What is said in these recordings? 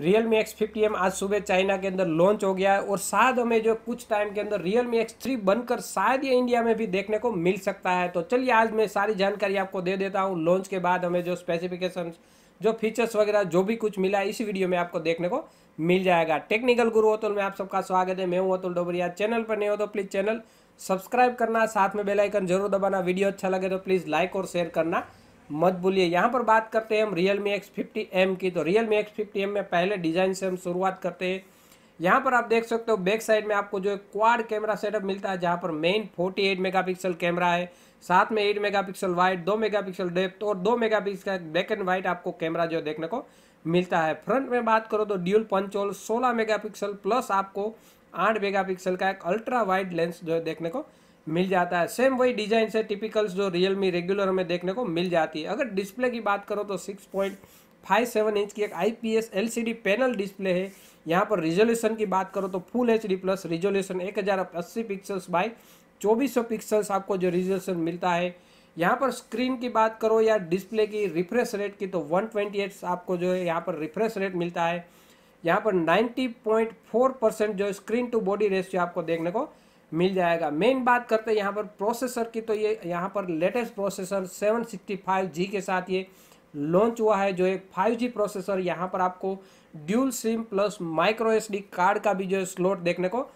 real Realme X fifty M आज सुबह China के अंदर लॉन्च हो गया है और शायद हमें जो कुछ टाइम के अंदर रियल मी एक्स थ्री बनकर शायद ये इंडिया में भी देखने को मिल सकता है तो चलिए आज मैं सारी जानकारी आपको दे देता हूँ लॉन्च के बाद हमें जो स्पेसिफिकेशन जो फीचर्स वगैरह जो भी कुछ मिला है इस वीडियो में आपको देखने को मिल जाएगा टेक्निकल गुरु अतुल में आप सबका स्वागत है मैं हूँ अतुल डोबरिया चैनल पर नहीं हो तो प्लीज़ चैनल सब्सक्राइब करना साथ में बेलाइकन जरूर दबाना वीडियो अच्छा लगे तो प्लीज़ लाइक और शेयर करना मत बोलिए यहाँ पर बात करते हैं हम Realme X fifty M की तो Realme X fifty M में पहले डिज़ाइन से हम शुरुआत करते हैं यहाँ पर आप देख सकते हो बैक साइड में आपको जो है क्वाड कैमरा सेटअप मिलता है जहाँ पर मेन 48 मेगापिक्सल कैमरा है साथ में 8 मेगापिक्सल दो 2 मेगापिक्सल डेप्थ और 2 मेगापिक्सल ब्लैक एंड वाइट आपको कैमरा जो देखने को मिलता है फ्रंट में बात करो तो ड्यूल पंचोल सोलह मेगा प्लस आपको आठ मेगा का एक अल्ट्रा वाइड लेंस जो देखने को मिल जाता है सेम वही डिजाइन से टिपिकल्स जो रियल मी रेगुलर हमें देखने को मिल जाती है अगर डिस्प्ले की बात करो तो six point five seven inch की एक आईपीएस एलसीडी पैनल डिस्प्ले है यहाँ पर रिजोल्यूशन की बात करो तो full H D plus resolution एक हज़ार अस्सी पिक्सल्स बाई चौबीस सौ पिक्सल्स आपको जो रिजोल्यूशन मिलता है यहाँ पर स्क्रीन की बात करो या डिस्प्ले की रिफ्रेश रेट की तो वन ट्वेंटी एट आपको जो है यहाँ पर रिफ्रेश रेट मिलता है यहाँ पर नाइन्टी पॉइंट फोर परसेंट जो स्क्रीन टू बॉडी रेस्ट आपको देखने को मिल जाएगा मेन बात करते हैं यहाँ पर प्रोसेसर की तो ये यहाँ पर लेटेस्ट प्रोसेसर 765G के साथ ये लॉन्च हुआ है जो एक 5G प्रोसेसर यहाँ पर आपको dual SIM plus micro S card का भी जो है स्लॉट देखने को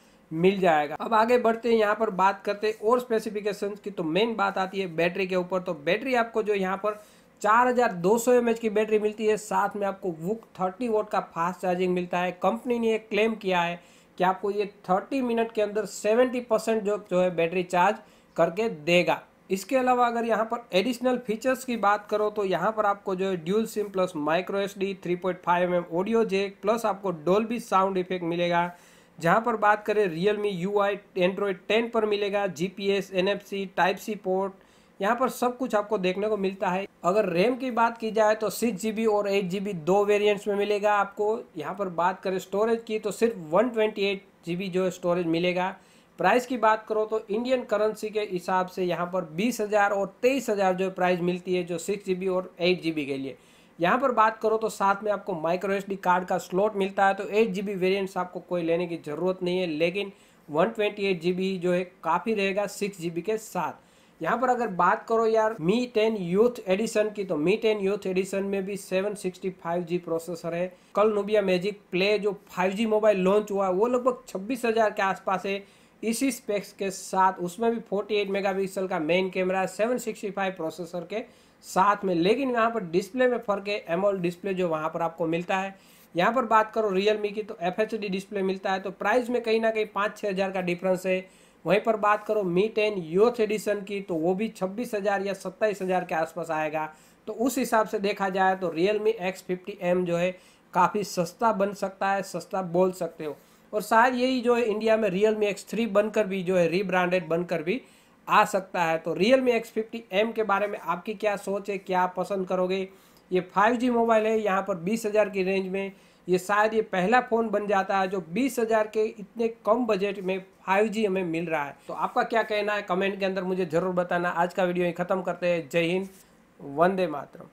मिल जाएगा अब आगे बढ़ते हैं यहाँ पर बात करते हैं और स्पेसिफिकेशन की तो मेन बात आती है बैटरी के ऊपर तो बैटरी आपको जो यहाँ पर 4200 एच की बैटरी मिलती है साथ में आपको वुक 30 वोट का फास्ट चार्जिंग मिलता है कंपनी ने एक क्लेम किया है कि आपको ये थर्टी मिनट के अंदर सेवेंटी परसेंट जो जो है बैटरी चार्ज करके देगा इसके अलावा अगर यहाँ पर एडिशनल फीचर्स की बात करो तो यहाँ पर आपको जो है dual SIM plus micro S D three point five M audio jack plus आपको बी साउंड इफेक्ट मिलेगा जहाँ पर बात करें Realme U I android ten पर मिलेगा G P S N F C type C port यहाँ पर सब कुछ आपको देखने को मिलता है अगर रैम की बात की जाए तो सिक्स जी और एट जी दो वेरियंट्स में मिलेगा आपको यहाँ पर बात करें स्टोरेज की तो सिर्फ वन ट्वेंटी जो स्टोरेज मिलेगा प्राइस की बात करो तो इंडियन करेंसी के हिसाब से यहाँ पर बीस हज़ार और तेईस हज़ार जो प्राइस मिलती है जो सिक्स जी और एट जी के लिए यहाँ पर बात करो तो साथ में आपको माइक्रो एस कार्ड का स्लॉट मिलता है तो एट जी वेरियंट्स आपको कोई लेने की ज़रूरत नहीं है लेकिन वन ट्वेंटी एट जी जो है काफ़ी रहेगा सिक्स जी के साथ यहाँ पर अगर बात करो यार मी टेन यूथ एडिशन की तो मी टेन यूथ एडिशन में भी 765G प्रोसेसर है कल नोबिया मैजिक प्ले जो 5G मोबाइल लॉन्च हुआ वो लगभग 26,000 के आसपास है इसी स्पेक्स के साथ उसमें भी 48 मेगापिक्सल का मेन कैमरा 765 प्रोसेसर के साथ में लेकिन यहाँ पर डिस्प्ले में फ़र्क है एमोल डिस्प्ले जो वहाँ पर आपको मिलता है यहाँ पर बात करो रियल मी की तो एफ डिस्प्ले मिलता है तो प्राइस में कहीं ना कहीं पाँच छः हज़ार का डिफरेंस है वहीं पर बात करो मी टेन यूथ एडिशन की तो वो भी छब्बीस हजार या सत्ताईस हजार के आसपास आएगा तो उस हिसाब से देखा जाए तो Realme X fifty M जो है काफ़ी सस्ता बन सकता है सस्ता बोल सकते हो और शायद यही जो है इंडिया में रियल मी एक्स थ्री बनकर भी जो है रीब्रांडेड बनकर भी आ सकता है तो Realme X fifty M के बारे में आपकी क्या सोच है क्या पसंद करोगे ये फाइव जी मोबाइल है यहाँ पर बीस हज़ार की रेंज में ये शायद ये पहला फ़ोन बन जाता है जो बीस हज़ार के इतने कम बजट में 5G हमें मिल रहा है तो आपका क्या कहना है कमेंट के अंदर मुझे ज़रूर बताना आज का वीडियो ये ख़त्म करते हैं जय हिंद वंदे मातरम